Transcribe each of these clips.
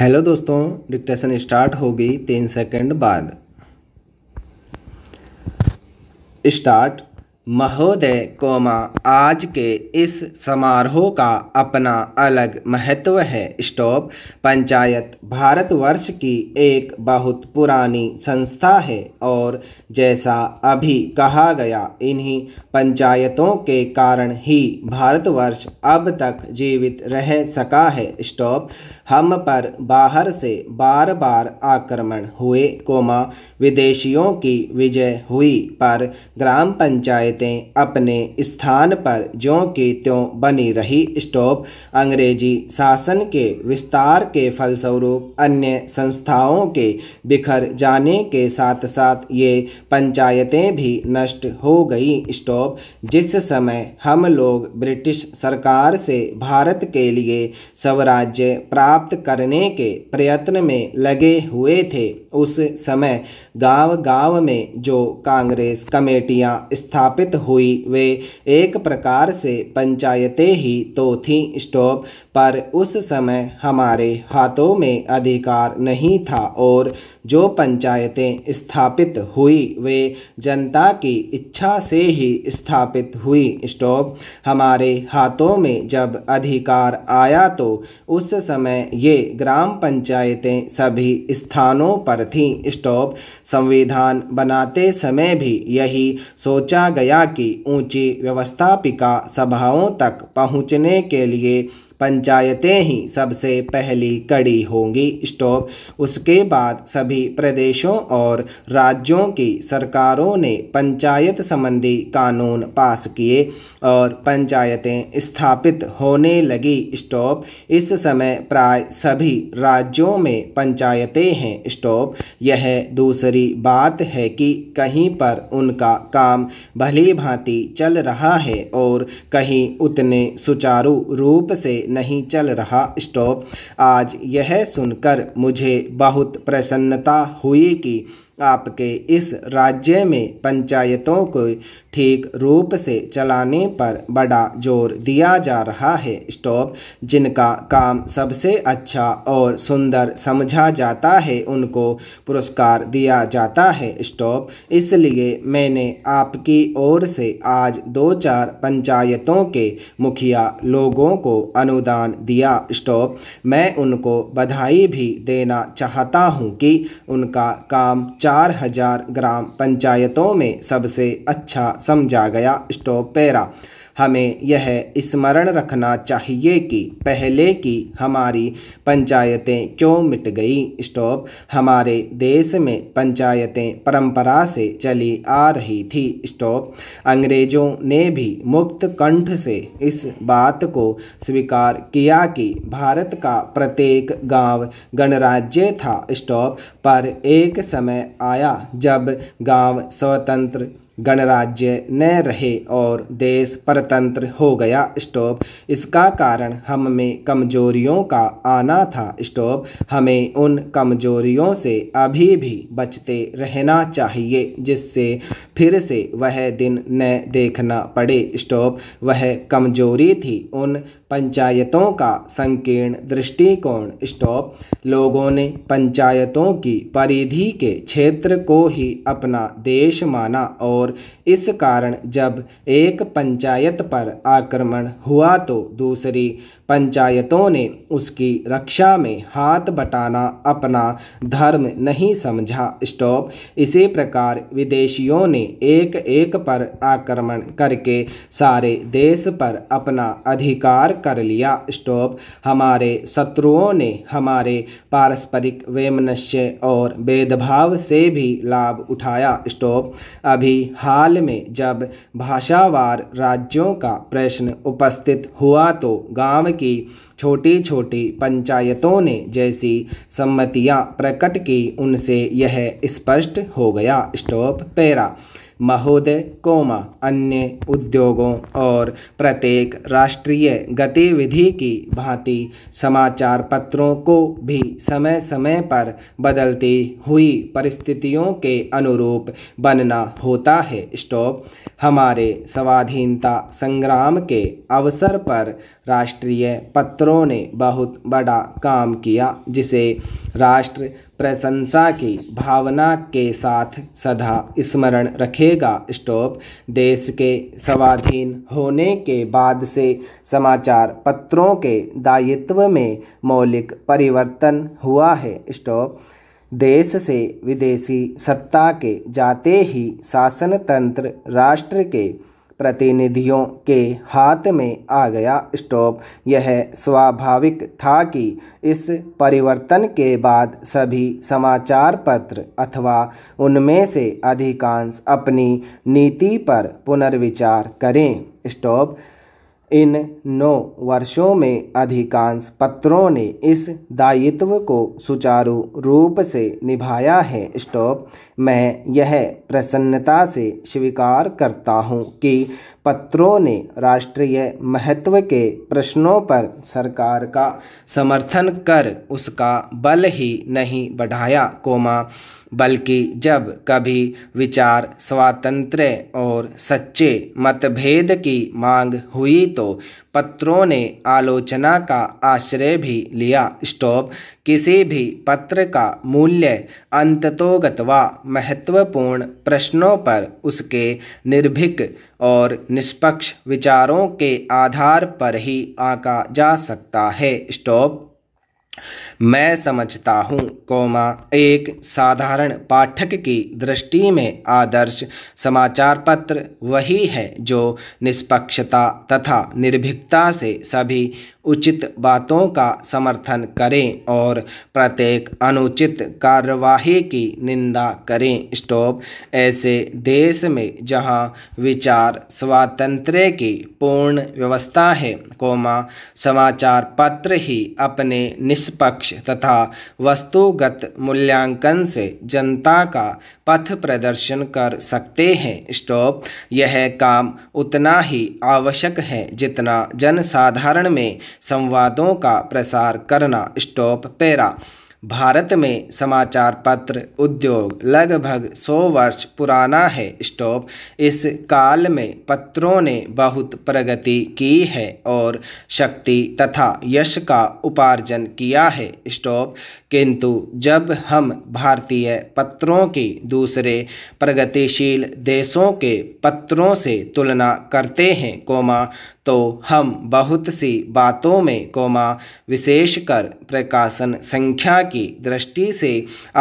hello दोस्तों dictation start होगी तीन सेकंड बाद स्टार्ट महोदय कोमा आज के इस समारोह का अपना अलग महत्व है स्टॉप पंचायत भारतवर्ष की एक बहुत पुरानी संस्था है और जैसा अभी कहा गया इन्हीं पंचायतों के कारण ही भारतवर्ष अब तक जीवित रह सका है स्टॉप हम पर बाहर से बार बार आक्रमण हुए कोमा विदेशियों की विजय हुई पर ग्राम पंचायत औरतें अपने स्थान पर ज्यों की त्यों बनी रही स्टॉप अंग्रेजी शासन के विस्तार के फलस्वरूप अन्य संस्थाओं के बिखर जाने के साथ साथ ये पंचायतें भी नष्ट हो गई स्टॉप जिस समय हम लोग ब्रिटिश सरकार से भारत के लिए स्वराज्य प्राप्त करने के प्रयत्न में लगे हुए थे उस समय गांव गांव में जो कांग्रेस कमेटियां स्थापित स्थापित हुई वे एक प्रकार से पंचायतें ही तो थीं स्टॉप पर उस समय हमारे हाथों में अधिकार नहीं था और जो पंचायतें स्थापित हुई वे जनता की इच्छा से ही स्थापित हुई स्टॉप हमारे हाथों में जब अधिकार आया तो उस समय ये ग्राम पंचायतें सभी स्थानों पर थीं स्टॉप संविधान बनाते समय भी यही सोचा गया गया की ऊंची व्यवस्थापिका सभाओं तक पहुंचने के लिए पंचायतें ही सबसे पहली कड़ी होंगी स्टॉप उसके बाद सभी प्रदेशों और राज्यों की सरकारों ने पंचायत संबंधी कानून पास किए और पंचायतें स्थापित होने लगी स्टॉप इस समय प्राय सभी राज्यों में पंचायतें हैं स्टॉप यह दूसरी बात है कि कहीं पर उनका काम भली भांति चल रहा है और कहीं उतने सुचारू रूप से नहीं चल रहा स्टॉप आज यह सुनकर मुझे बहुत प्रसन्नता हुई कि आपके इस राज्य में पंचायतों को ठीक रूप से चलाने पर बड़ा जोर दिया जा रहा है स्टॉप जिनका काम सबसे अच्छा और सुंदर समझा जाता है उनको पुरस्कार दिया जाता है स्टॉप इसलिए मैंने आपकी ओर से आज दो चार पंचायतों के मुखिया लोगों को अनुदान दिया स्टॉप मैं उनको बधाई भी देना चाहता हूँ कि उनका काम चा... चार हजार ग्राम पंचायतों में सबसे अच्छा समझा गया स्टोपेरा हमें यह स्मरण रखना चाहिए कि पहले की हमारी पंचायतें क्यों मिट गई स्टॉप हमारे देश में पंचायतें परंपरा से चली आ रही थी स्टॉप अंग्रेजों ने भी मुक्त कंठ से इस बात को स्वीकार किया कि भारत का प्रत्येक गांव गणराज्य था स्टॉप पर एक समय आया जब गांव स्वतंत्र गणराज्य न रहे और देश परतंत्र हो गया स्टॉप इसका कारण हम में कमजोरियों का आना था स्टॉप हमें उन कमजोरियों से अभी भी बचते रहना चाहिए जिससे फिर से वह दिन न देखना पड़े स्टॉप वह कमजोरी थी उन पंचायतों का संकीर्ण दृष्टिकोण स्टॉप लोगों ने पंचायतों की परिधि के क्षेत्र को ही अपना देश माना और इस कारण जब एक पंचायत पर आक्रमण हुआ तो दूसरी पंचायतों ने उसकी रक्षा में हाथ बटाना अपना धर्म नहीं समझा स्टॉप इसी प्रकार विदेशियों ने एक एक पर आक्रमण करके सारे देश पर अपना अधिकार कर लिया स्टॉप हमारे शत्रुओं ने हमारे पारस्परिक वेमनश्य और भेदभाव से भी लाभ उठाया स्टॉप अभी हाल में जब भाषावार राज्यों का प्रश्न उपस्थित हुआ तो गांव की छोटी छोटी पंचायतों ने जैसी सम्मतियां प्रकट की उनसे यह स्पष्ट हो गया स्टॉप पैरा महोदय कोमा अन्य उद्योगों और प्रत्येक राष्ट्रीय गतिविधि की भांति समाचार पत्रों को भी समय समय पर बदलती हुई परिस्थितियों के अनुरूप बनना होता है स्टॉप हमारे स्वाधीनता संग्राम के अवसर पर राष्ट्रीय पत्रों ने बहुत बड़ा काम किया जिसे राष्ट्र प्रशंसा की भावना के साथ सदा स्मरण रखेगा स्टॉप देश के स्वाधीन होने के बाद से समाचार पत्रों के दायित्व में मौलिक परिवर्तन हुआ है स्टॉप देश से विदेशी सत्ता के जाते ही शासन तंत्र राष्ट्र के प्रतिनिधियों के हाथ में आ गया स्टॉप यह स्वाभाविक था कि इस परिवर्तन के बाद सभी समाचार पत्र अथवा उनमें से अधिकांश अपनी नीति पर पुनर्विचार करें स्टॉप इन नौ वर्षों में अधिकांश पत्रों ने इस दायित्व को सुचारू रूप से निभाया है स्टॉप मैं यह प्रसन्नता से स्वीकार करता हूँ कि पत्रों ने राष्ट्रीय महत्व के प्रश्नों पर सरकार का समर्थन कर उसका बल ही नहीं बढ़ाया कोमा बल्कि जब कभी विचार स्वातंत्र्य और सच्चे मतभेद की मांग हुई तो पत्रों ने आलोचना का आश्रय भी लिया स्टॉप किसी भी पत्र का मूल्य अंततोगतवा महत्वपूर्ण प्रश्नों पर उसके निर्भीक और निष्पक्ष विचारों के आधार पर ही आका जा सकता है स्टॉप मैं समझता हूँ कोमा एक साधारण पाठक की दृष्टि में आदर्श समाचार पत्र वही है जो निष्पक्षता तथा निर्भीकता से सभी उचित बातों का समर्थन करें और प्रत्येक अनुचित कार्यवाही की निंदा करें स्टॉप ऐसे देश में जहां विचार स्वातंत्र की पूर्ण व्यवस्था है कोमा समाचार पत्र ही अपने निष्पक्ष तथा वस्तुगत मूल्यांकन से जनता का पथ प्रदर्शन कर सकते हैं स्टॉप यह काम उतना ही आवश्यक है जितना जनसाधारण में संवादों का प्रसार करना स्टॉप पैरा भारत में समाचार पत्र उद्योग लगभग सौ वर्ष पुराना है स्टॉप इस काल में पत्रों ने बहुत प्रगति की है और शक्ति तथा यश का उपार्जन किया है स्टॉप किंतु जब हम भारतीय पत्रों की दूसरे प्रगतिशील देशों के पत्रों से तुलना करते हैं कोमा तो हम बहुत सी बातों में कोमा विशेषकर प्रकाशन संख्या की दृष्टि से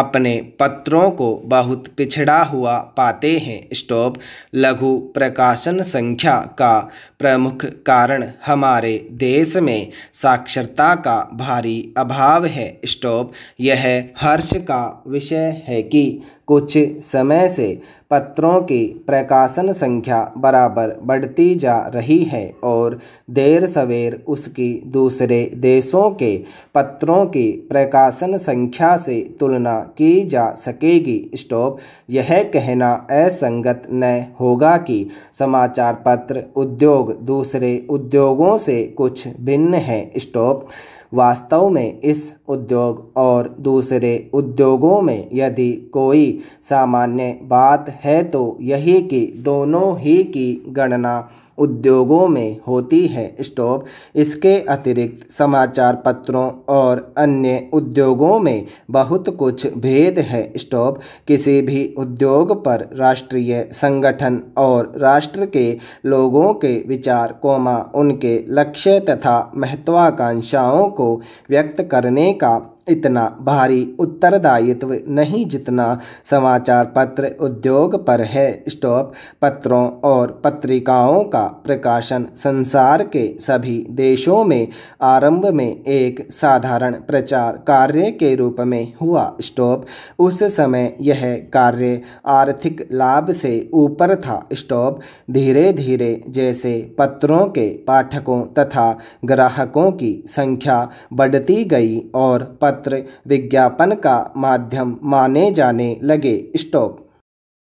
अपने पत्रों को बहुत पिछड़ा हुआ पाते हैं स्टोव लघु प्रकाशन संख्या का प्रमुख कारण हमारे देश में साक्षरता का भारी अभाव है स्टोव यह हर्ष का विषय है कि कुछ समय से पत्रों की प्रकाशन संख्या बराबर बढ़ती जा रही है और देर सवेर उसकी दूसरे देशों के पत्रों की प्रकाशन संख्या से तुलना की जा सकेगी स्टॉप यह कहना असंगत न होगा कि समाचार पत्र उद्योग दूसरे उद्योगों से कुछ भिन्न है स्टॉप वास्तव में इस उद्योग और दूसरे उद्योगों में यदि कोई सामान्य बात है तो यही कि दोनों ही की गणना उद्योगों में होती है स्टॉप इसके अतिरिक्त समाचार पत्रों और अन्य उद्योगों में बहुत कुछ भेद है स्टॉप किसी भी उद्योग पर राष्ट्रीय संगठन और राष्ट्र के लोगों के विचार कोमा उनके लक्ष्य तथा महत्वाकांक्षाओं को व्यक्त करने का इतना भारी उत्तरदायित्व नहीं जितना समाचार पत्र उद्योग पर है स्टॉप पत्रों और पत्रिकाओं का प्रकाशन संसार के सभी देशों में आरंभ में एक साधारण प्रचार कार्य के रूप में हुआ स्टॉप उस समय यह कार्य आर्थिक लाभ से ऊपर था स्टॉप धीरे धीरे जैसे पत्रों के पाठकों तथा ग्राहकों की संख्या बढ़ती गई और पत्र पत्र विज्ञापन का माध्यम माने जाने लगे स्टॉप